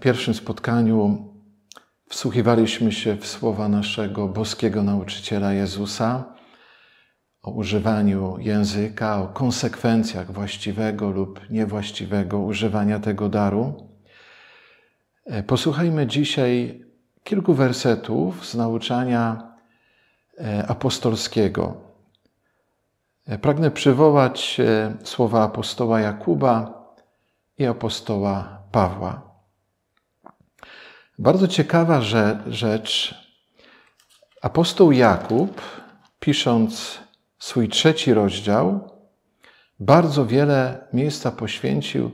pierwszym spotkaniu wsłuchiwaliśmy się w słowa naszego boskiego nauczyciela Jezusa o używaniu języka, o konsekwencjach właściwego lub niewłaściwego używania tego daru. E, posłuchajmy dzisiaj kilku wersetów z nauczania e, apostolskiego. E, pragnę przywołać słowa apostoła Jakuba i apostoła Pawła. Bardzo ciekawa rzecz. Apostoł Jakub, pisząc swój trzeci rozdział, bardzo wiele miejsca poświęcił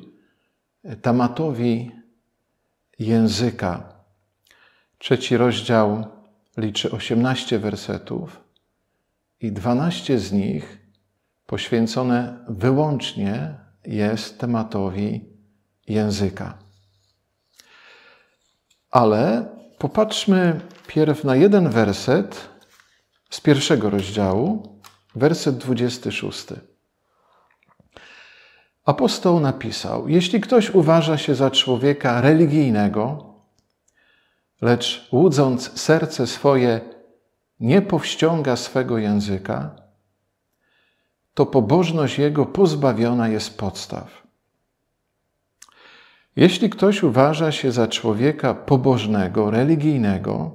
tematowi języka. Trzeci rozdział liczy 18 wersetów i 12 z nich poświęcone wyłącznie jest tematowi języka. Ale popatrzmy pierw na jeden werset z pierwszego rozdziału, werset 26. Apostoł napisał: Jeśli ktoś uważa się za człowieka religijnego, lecz łudząc serce swoje nie powściąga swego języka, to pobożność jego pozbawiona jest podstaw. Jeśli ktoś uważa się za człowieka pobożnego, religijnego,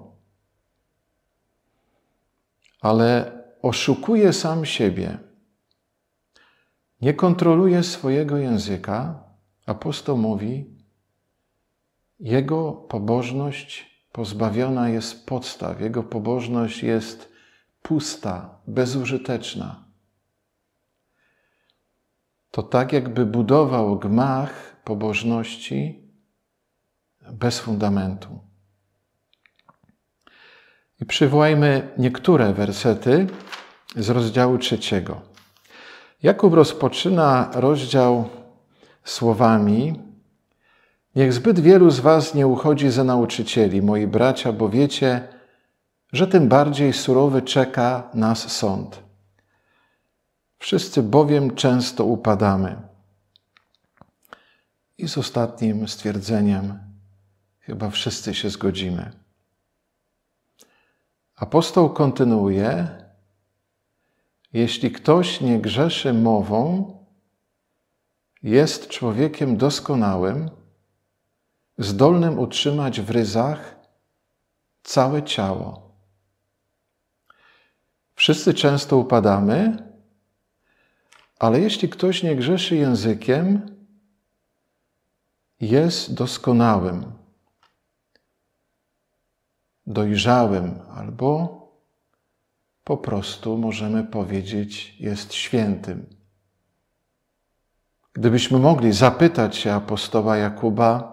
ale oszukuje sam siebie, nie kontroluje swojego języka, apostoł mówi, jego pobożność pozbawiona jest podstaw, jego pobożność jest pusta, bezużyteczna. To tak, jakby budował gmach pobożności bez fundamentu. I przywołajmy niektóre wersety z rozdziału trzeciego. Jakub rozpoczyna rozdział słowami: Niech zbyt wielu z Was nie uchodzi za nauczycieli, moi bracia, bo wiecie, że tym bardziej surowy czeka nas sąd. Wszyscy bowiem często upadamy. I z ostatnim stwierdzeniem chyba wszyscy się zgodzimy. Apostoł kontynuuje: Jeśli ktoś nie grzeszy mową, jest człowiekiem doskonałym, zdolnym utrzymać w ryzach całe ciało. Wszyscy często upadamy, ale jeśli ktoś nie grzeszy językiem, jest doskonałym, dojrzałym, albo po prostu możemy powiedzieć, jest świętym. Gdybyśmy mogli zapytać się apostoła Jakuba,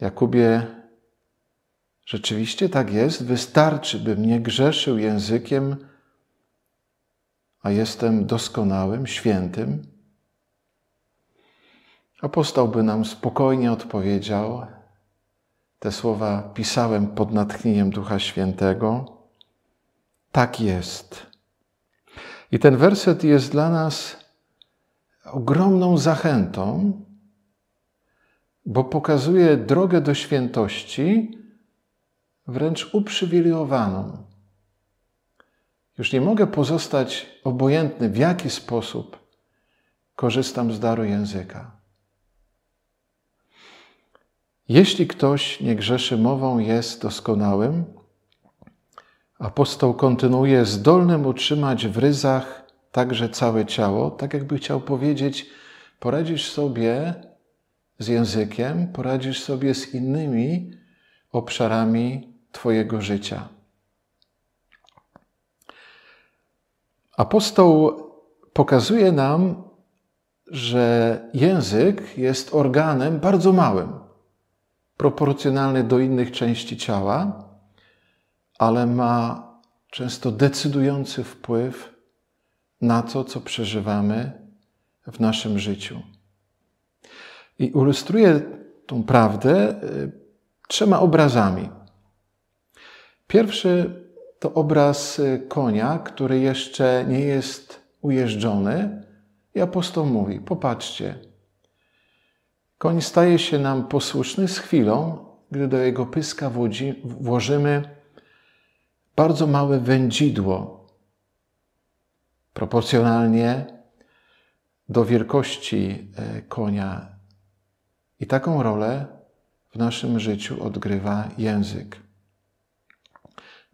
Jakubie, rzeczywiście tak jest, wystarczy, bym nie grzeszył językiem, a jestem doskonałym, świętym. Apostoł by nam spokojnie odpowiedział. Te słowa pisałem pod natchnieniem Ducha Świętego. Tak jest. I ten werset jest dla nas ogromną zachętą, bo pokazuje drogę do świętości wręcz uprzywilejowaną. Już nie mogę pozostać obojętny, w jaki sposób korzystam z daru języka. Jeśli ktoś nie grzeszy mową, jest doskonałym. Apostoł kontynuuje zdolnym utrzymać w ryzach także całe ciało, tak jakby chciał powiedzieć, poradzisz sobie z językiem, poradzisz sobie z innymi obszarami Twojego życia. Apostoł pokazuje nam, że język jest organem bardzo małym proporcjonalny do innych części ciała, ale ma często decydujący wpływ na to, co przeżywamy w naszym życiu. I ilustruję tą prawdę y, trzema obrazami. Pierwszy to obraz y, konia, który jeszcze nie jest ujeżdżony. I apostoł mówi: Popatrzcie, Koń staje się nam posłuszny z chwilą, gdy do jego pyska włożymy bardzo małe wędzidło. Proporcjonalnie do wielkości e, konia. I taką rolę w naszym życiu odgrywa język.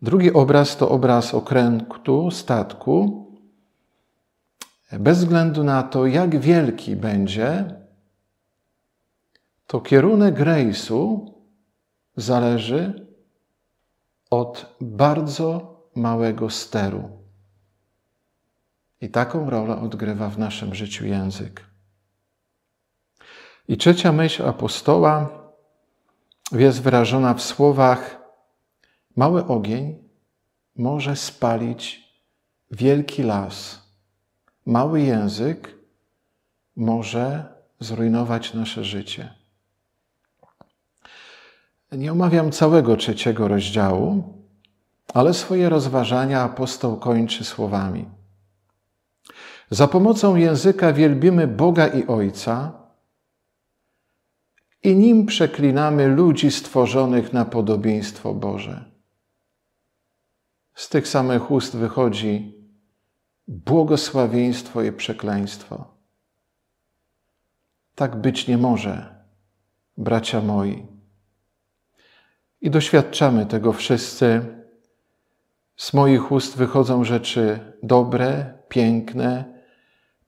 Drugi obraz to obraz okrętu, statku. Bez względu na to, jak wielki będzie, to kierunek rejsu zależy od bardzo małego steru. I taką rolę odgrywa w naszym życiu język. I trzecia myśl apostoła jest wyrażona w słowach: Mały ogień może spalić wielki las. Mały język może zrujnować nasze życie. Nie omawiam całego trzeciego rozdziału, ale swoje rozważania apostoł kończy słowami. Za pomocą języka wielbimy Boga i Ojca i nim przeklinamy ludzi stworzonych na podobieństwo Boże. Z tych samych ust wychodzi błogosławieństwo i przekleństwo. Tak być nie może, bracia moi. I doświadczamy tego wszyscy. Z moich ust wychodzą rzeczy dobre, piękne,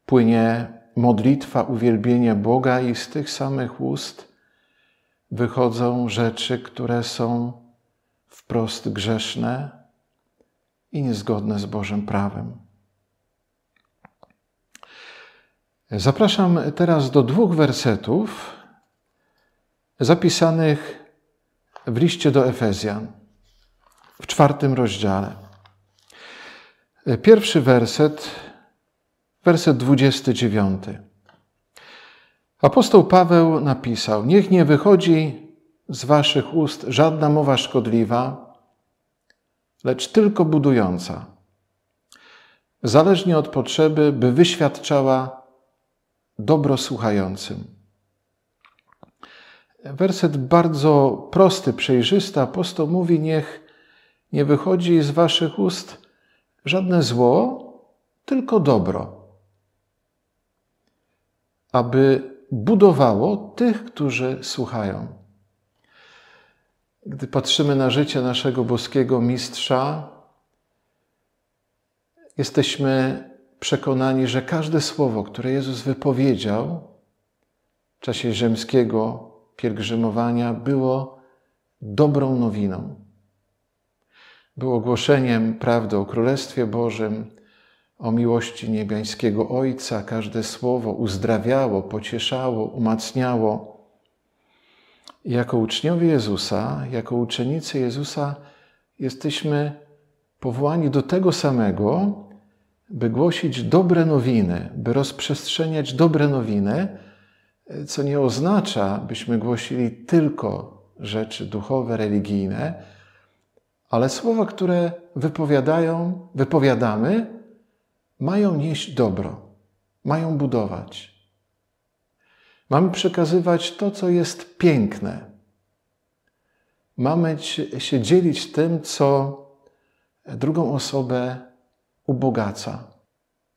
płynie modlitwa, uwielbienie Boga, i z tych samych ust wychodzą rzeczy, które są wprost grzeszne i niezgodne z Bożym prawem. Zapraszam teraz do dwóch wersetów zapisanych w liście do Efezjan, w czwartym rozdziale. Pierwszy werset, werset 29. Apostoł Paweł napisał: Niech nie wychodzi z waszych ust żadna mowa szkodliwa, lecz tylko budująca, zależnie od potrzeby, by wyświadczała dobro słuchającym. Werset bardzo prosty, przejrzysty. Apostoł mówi: Niech nie wychodzi z waszych ust żadne zło, tylko dobro, aby budowało tych, którzy słuchają. Gdy patrzymy na życie naszego boskiego mistrza, jesteśmy przekonani, że każde słowo, które Jezus wypowiedział w czasie rzymskiego pielgrzymowania było dobrą nowiną. Było głoszeniem prawdy o Królestwie Bożym, o miłości niebiańskiego Ojca. Każde słowo uzdrawiało, pocieszało, umacniało. jako uczniowie Jezusa, jako uczennicy Jezusa, jesteśmy powołani do tego samego, by głosić dobre nowiny, by rozprzestrzeniać dobre nowiny co nie oznacza, byśmy głosili tylko rzeczy duchowe, religijne, ale słowa, które wypowiadają, wypowiadamy, mają nieść dobro, mają budować. Mamy przekazywać to, co jest piękne. Mamy się dzielić tym, co drugą osobę ubogaca.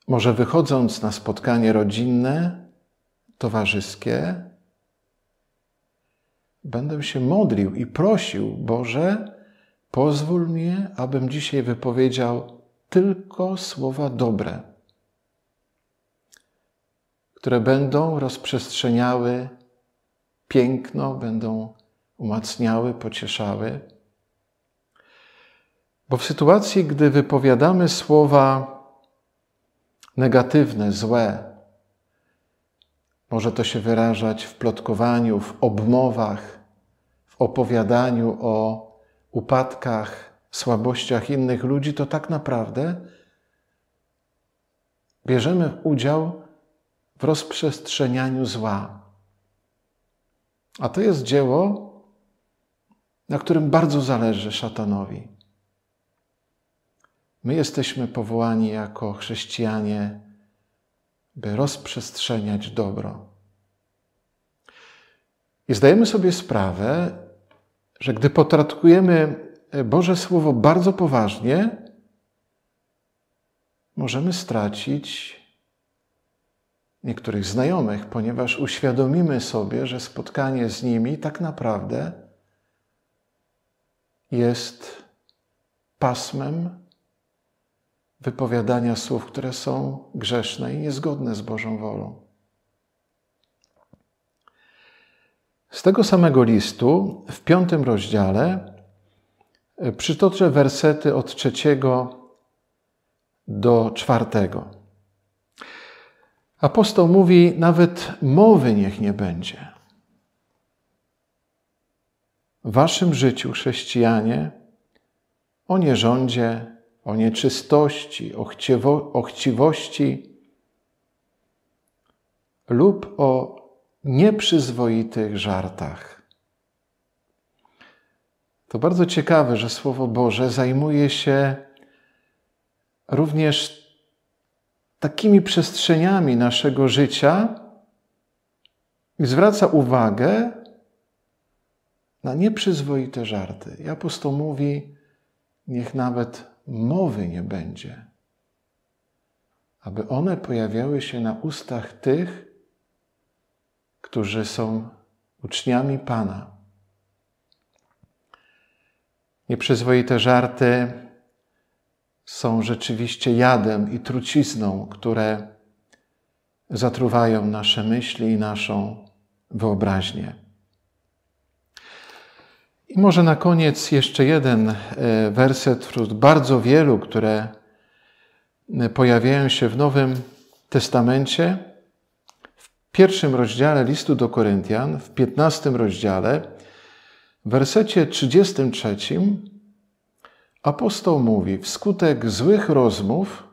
Może wychodząc na spotkanie rodzinne, towarzyskie, będę się modlił i prosił, Boże, pozwól mi, abym dzisiaj wypowiedział tylko słowa dobre, które będą rozprzestrzeniały piękno, będą umacniały, pocieszały. Bo w sytuacji, gdy wypowiadamy słowa negatywne, złe, może to się wyrażać w plotkowaniu, w obmowach, w opowiadaniu o upadkach, słabościach innych ludzi, to tak naprawdę bierzemy udział w rozprzestrzenianiu zła. A to jest dzieło, na którym bardzo zależy szatanowi. My jesteśmy powołani jako chrześcijanie by rozprzestrzeniać dobro. I zdajemy sobie sprawę, że gdy potraktujemy e, Boże Słowo bardzo poważnie, możemy stracić niektórych znajomych, ponieważ uświadomimy sobie, że spotkanie z nimi tak naprawdę jest pasmem wypowiadania słów, które są grzeszne i niezgodne z Bożą wolą. Z tego samego listu w piątym rozdziale e, przytoczę wersety od trzeciego do czwartego. Apostoł mówi: Nawet mowy niech nie będzie. W waszym życiu, chrześcijanie, o nierządzie, o nieczystości, o, o chciwości lub o nieprzyzwoitych żartach. To bardzo ciekawe, że Słowo Boże zajmuje się również takimi przestrzeniami naszego życia i zwraca uwagę na nieprzyzwoite żarty. I mówi, niech nawet mowy nie będzie, aby one pojawiały się na ustach tych, którzy są uczniami Pana. Nieprzyzwoite żarty są rzeczywiście jadem i trucizną, które zatruwają nasze myśli i naszą wyobraźnię. I może na koniec jeszcze jeden e, werset wśród bardzo wielu, które e, pojawiają się w Nowym Testamencie. W pierwszym rozdziale listu do Koryntian, w 15 rozdziale, w wersecie 33 apostoł mówi: Wskutek złych rozmów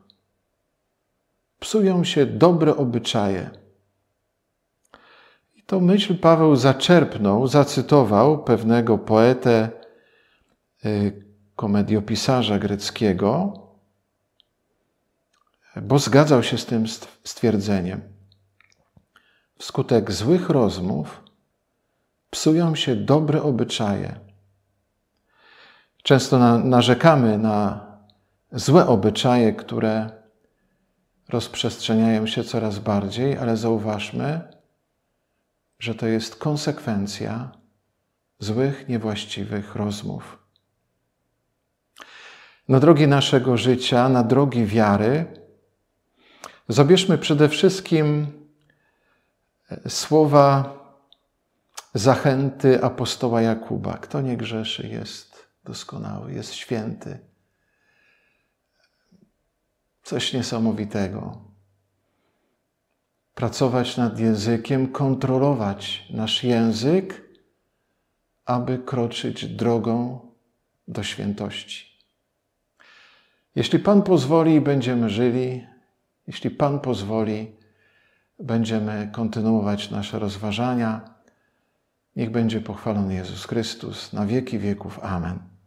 psują się dobre obyczaje. To myśl Paweł zaczerpnął, zacytował pewnego poetę, y, komediopisarza greckiego, bo zgadzał się z tym stwierdzeniem. Wskutek złych rozmów psują się dobre obyczaje. Często narzekamy na złe obyczaje, które rozprzestrzeniają się coraz bardziej, ale zauważmy, że to jest konsekwencja złych, niewłaściwych rozmów. Na drogi naszego życia, na drogi wiary, zabierzmy przede wszystkim e, słowa zachęty apostoła Jakuba. Kto nie grzeszy, jest doskonały, jest święty. Coś niesamowitego pracować nad językiem, kontrolować nasz język, aby kroczyć drogą do świętości. Jeśli Pan pozwoli, będziemy żyli. Jeśli Pan pozwoli, będziemy kontynuować nasze rozważania. Niech będzie pochwalony Jezus Chrystus na wieki wieków. Amen.